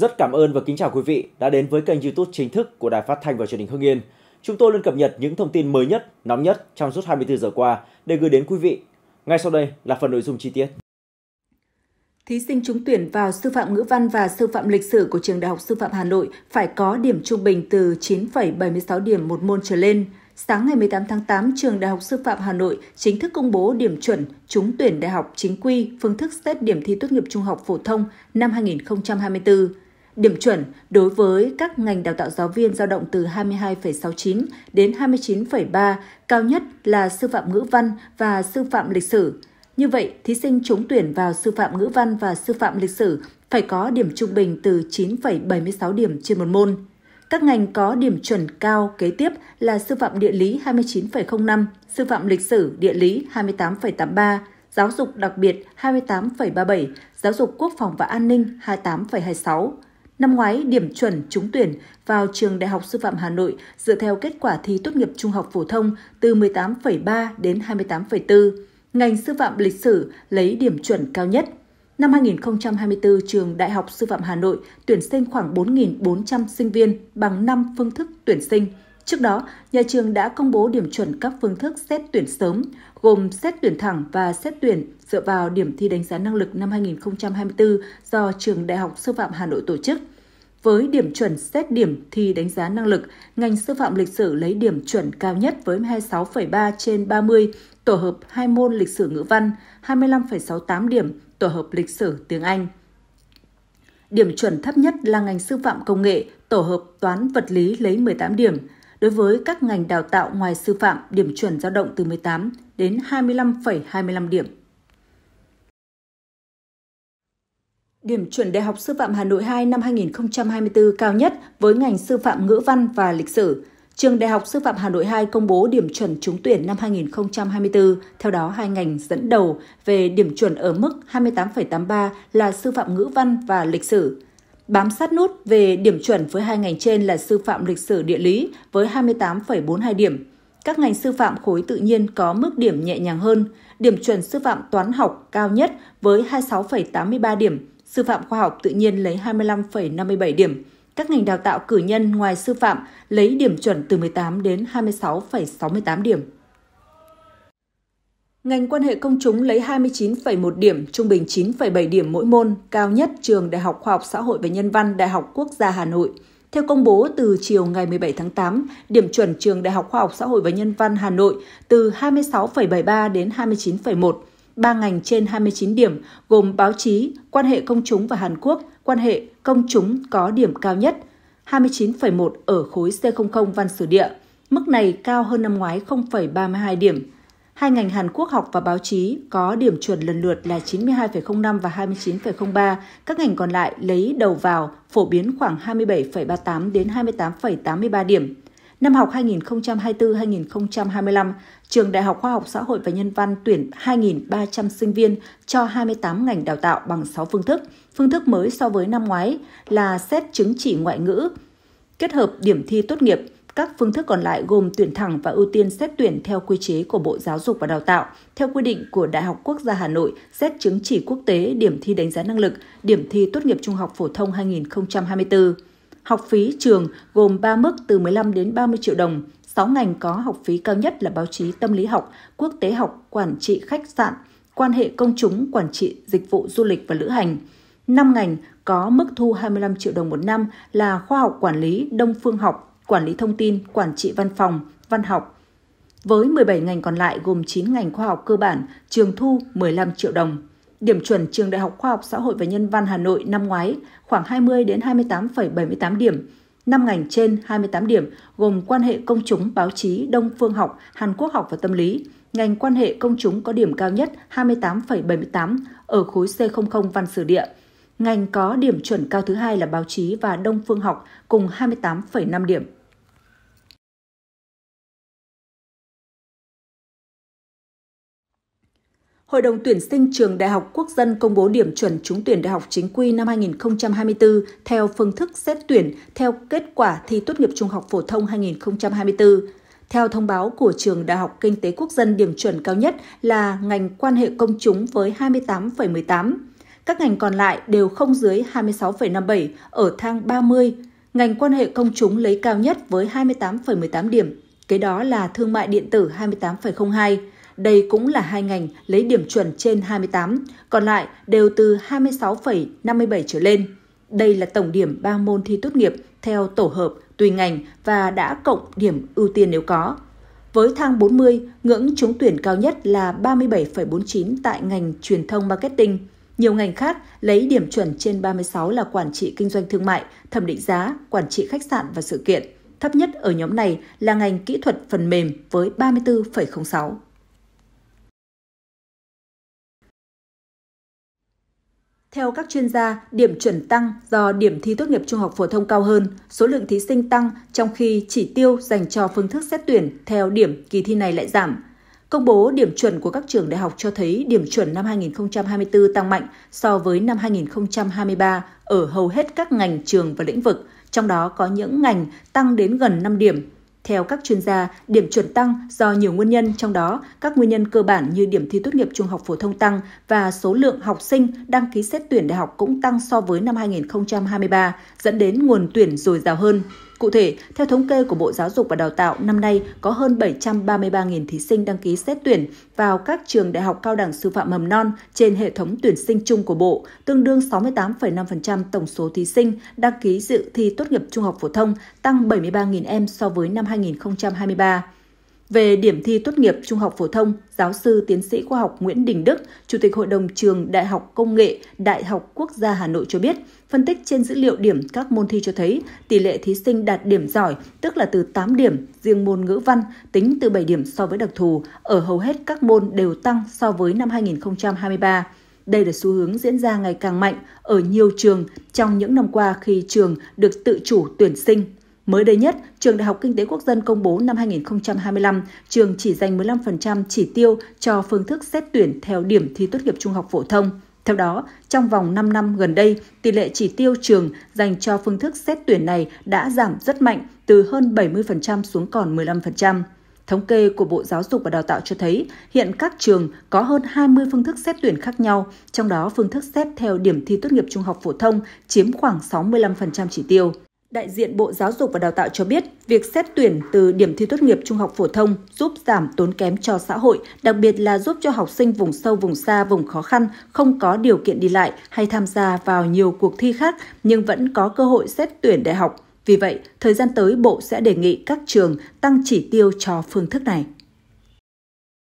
Rất cảm ơn và kính chào quý vị đã đến với kênh YouTube chính thức của Đài Phát thanh và Truyền hình Hưng Yên. Chúng tôi luôn cập nhật những thông tin mới nhất, nóng nhất trong suốt 24 giờ qua để gửi đến quý vị. Ngay sau đây là phần nội dung chi tiết. Thí sinh trúng tuyển vào sư phạm ngữ văn và sư phạm lịch sử của Trường Đại học Sư phạm Hà Nội phải có điểm trung bình từ 9,76 điểm một môn trở lên. Sáng ngày 18 tháng 8, Trường Đại học Sư phạm Hà Nội chính thức công bố điểm chuẩn trúng tuyển đại học chính quy phương thức xét điểm thi tốt nghiệp trung học phổ thông năm 2024. Điểm chuẩn đối với các ngành đào tạo giáo viên dao động từ 22,69 đến 29,3, cao nhất là sư phạm ngữ văn và sư phạm lịch sử. Như vậy, thí sinh trúng tuyển vào sư phạm ngữ văn và sư phạm lịch sử phải có điểm trung bình từ 9,76 điểm trên một môn. Các ngành có điểm chuẩn cao kế tiếp là sư phạm địa lý 29,05, sư phạm lịch sử địa lý 28,83, giáo dục đặc biệt 28,37, giáo dục quốc phòng và an ninh 28,26. Năm ngoái, điểm chuẩn trúng tuyển vào trường Đại học Sư phạm Hà Nội dựa theo kết quả thi tốt nghiệp trung học phổ thông từ 18,3 đến 28,4. Ngành Sư phạm Lịch sử lấy điểm chuẩn cao nhất. Năm 2024, trường Đại học Sư phạm Hà Nội tuyển sinh khoảng 4.400 sinh viên bằng 5 phương thức tuyển sinh – Trước đó, nhà trường đã công bố điểm chuẩn các phương thức xét tuyển sớm, gồm xét tuyển thẳng và xét tuyển dựa vào điểm thi đánh giá năng lực năm 2024 do Trường Đại học Sư phạm Hà Nội tổ chức. Với điểm chuẩn xét điểm thi đánh giá năng lực, ngành sư phạm lịch sử lấy điểm chuẩn cao nhất với 26,3 trên 30, tổ hợp hai môn lịch sử ngữ văn, 25,68 điểm, tổ hợp lịch sử tiếng Anh. Điểm chuẩn thấp nhất là ngành sư phạm công nghệ, tổ hợp toán vật lý lấy 18 điểm, Đối với các ngành đào tạo ngoài sư phạm, điểm chuẩn dao động từ 18 đến 25,25 điểm. Điểm chuẩn Đại học Sư phạm Hà Nội 2 năm 2024 cao nhất với ngành sư phạm ngữ văn và lịch sử. Trường Đại học Sư phạm Hà Nội 2 công bố điểm chuẩn trúng tuyển năm 2024, theo đó hai ngành dẫn đầu về điểm chuẩn ở mức 28,83 là sư phạm ngữ văn và lịch sử. Bám sát nút về điểm chuẩn với hai ngành trên là sư phạm lịch sử địa lý với 28,42 điểm. Các ngành sư phạm khối tự nhiên có mức điểm nhẹ nhàng hơn. Điểm chuẩn sư phạm toán học cao nhất với 26,83 điểm, sư phạm khoa học tự nhiên lấy 25,57 điểm. Các ngành đào tạo cử nhân ngoài sư phạm lấy điểm chuẩn từ 18 đến 26,68 điểm. Ngành quan hệ công chúng lấy 29,1 điểm, trung bình 9,7 điểm mỗi môn, cao nhất trường Đại học Khoa học Xã hội và Nhân văn Đại học Quốc gia Hà Nội. Theo công bố từ chiều ngày 17 tháng 8, điểm chuẩn trường Đại học Khoa học Xã hội và Nhân văn Hà Nội từ 26,73 đến 29,1. Ba ngành trên 29 điểm gồm báo chí, quan hệ công chúng và Hàn Quốc, quan hệ công chúng có điểm cao nhất 29,1 ở khối C00 văn sử địa. Mức này cao hơn năm ngoái 0,32 điểm. Hai ngành Hàn Quốc học và báo chí có điểm chuẩn lần lượt là 92,05 và 29,03. Các ngành còn lại lấy đầu vào phổ biến khoảng 27,38 đến 28,83 điểm. Năm học 2024-2025, Trường Đại học Khoa học Xã hội và Nhân văn tuyển 2.300 sinh viên cho 28 ngành đào tạo bằng 6 phương thức. Phương thức mới so với năm ngoái là xét chứng chỉ ngoại ngữ, kết hợp điểm thi tốt nghiệp – các phương thức còn lại gồm tuyển thẳng và ưu tiên xét tuyển theo quy chế của Bộ Giáo dục và Đào tạo, theo quy định của Đại học Quốc gia Hà Nội, xét chứng chỉ quốc tế, điểm thi đánh giá năng lực, điểm thi tốt nghiệp trung học phổ thông 2024. Học phí trường gồm 3 mức từ 15 đến 30 triệu đồng, 6 ngành có học phí cao nhất là báo chí tâm lý học, quốc tế học, quản trị khách sạn, quan hệ công chúng, quản trị dịch vụ du lịch và lữ hành. 5 ngành có mức thu 25 triệu đồng một năm là khoa học quản lý, đông phương học, quản lý thông tin, quản trị văn phòng, văn học. Với 17 ngành còn lại gồm 9 ngành khoa học cơ bản, trường thu 15 triệu đồng. Điểm chuẩn Trường Đại học Khoa học Xã hội và Nhân văn Hà Nội năm ngoái khoảng 20 đến 28,78 điểm. 5 ngành trên 28 điểm gồm quan hệ công chúng, báo chí, đông phương học, Hàn Quốc học và tâm lý. Ngành quan hệ công chúng có điểm cao nhất 28,78 ở khối C00 văn sử địa. Ngành có điểm chuẩn cao thứ hai là báo chí và đông phương học cùng 28,5 điểm. Hội đồng tuyển sinh trường Đại học Quốc dân công bố điểm chuẩn trúng tuyển đại học chính quy năm 2024 theo phương thức xét tuyển theo kết quả thi tốt nghiệp trung học phổ thông 2024. Theo thông báo của trường Đại học Kinh tế Quốc dân, điểm chuẩn cao nhất là ngành quan hệ công chúng với 28,18. Các ngành còn lại đều không dưới 26,57 ở thang 30. Ngành quan hệ công chúng lấy cao nhất với 28,18 điểm, kế đó là thương mại điện tử 28,02 đây cũng là hai ngành lấy điểm chuẩn trên 28, còn lại đều từ 26,57 trở lên. Đây là tổng điểm 3 môn thi tốt nghiệp theo tổ hợp tùy ngành và đã cộng điểm ưu tiên nếu có. Với thang 40, ngưỡng trúng tuyển cao nhất là 37,49 tại ngành truyền thông marketing. Nhiều ngành khác lấy điểm chuẩn trên 36 là quản trị kinh doanh thương mại, thẩm định giá, quản trị khách sạn và sự kiện. Thấp nhất ở nhóm này là ngành kỹ thuật phần mềm với 34,06. Theo các chuyên gia, điểm chuẩn tăng do điểm thi tốt nghiệp trung học phổ thông cao hơn, số lượng thí sinh tăng trong khi chỉ tiêu dành cho phương thức xét tuyển theo điểm kỳ thi này lại giảm. Công bố điểm chuẩn của các trường đại học cho thấy điểm chuẩn năm 2024 tăng mạnh so với năm 2023 ở hầu hết các ngành trường và lĩnh vực, trong đó có những ngành tăng đến gần 5 điểm theo các chuyên gia, điểm chuẩn tăng do nhiều nguyên nhân, trong đó các nguyên nhân cơ bản như điểm thi tốt nghiệp trung học phổ thông tăng và số lượng học sinh đăng ký xét tuyển đại học cũng tăng so với năm 2023, dẫn đến nguồn tuyển dồi dào hơn. Cụ thể, theo thống kê của Bộ Giáo dục và Đào tạo, năm nay có hơn 733.000 thí sinh đăng ký xét tuyển vào các trường đại học cao đẳng sư phạm mầm non trên hệ thống tuyển sinh chung của Bộ, tương đương 68,5% tổng số thí sinh đăng ký dự thi tốt nghiệp trung học phổ thông, tăng 73.000 em so với năm 2023. Về điểm thi tốt nghiệp trung học phổ thông, giáo sư tiến sĩ khoa học Nguyễn Đình Đức, Chủ tịch Hội đồng trường Đại học Công nghệ Đại học Quốc gia Hà Nội cho biết, phân tích trên dữ liệu điểm các môn thi cho thấy tỷ lệ thí sinh đạt điểm giỏi, tức là từ 8 điểm, riêng môn ngữ văn tính từ 7 điểm so với đặc thù, ở hầu hết các môn đều tăng so với năm 2023. Đây là xu hướng diễn ra ngày càng mạnh ở nhiều trường trong những năm qua khi trường được tự chủ tuyển sinh Mới đây nhất, Trường Đại học Kinh tế Quốc dân công bố năm 2025, trường chỉ dành 15% chỉ tiêu cho phương thức xét tuyển theo điểm thi tốt nghiệp trung học phổ thông. Theo đó, trong vòng 5 năm gần đây, tỷ lệ chỉ tiêu trường dành cho phương thức xét tuyển này đã giảm rất mạnh, từ hơn 70% xuống còn 15%. Thống kê của Bộ Giáo dục và Đào tạo cho thấy hiện các trường có hơn 20 phương thức xét tuyển khác nhau, trong đó phương thức xét theo điểm thi tốt nghiệp trung học phổ thông chiếm khoảng 65% chỉ tiêu. Đại diện Bộ Giáo dục và Đào tạo cho biết, việc xét tuyển từ điểm thi tốt nghiệp trung học phổ thông giúp giảm tốn kém cho xã hội, đặc biệt là giúp cho học sinh vùng sâu, vùng xa, vùng khó khăn, không có điều kiện đi lại hay tham gia vào nhiều cuộc thi khác nhưng vẫn có cơ hội xét tuyển đại học. Vì vậy, thời gian tới Bộ sẽ đề nghị các trường tăng chỉ tiêu cho phương thức này.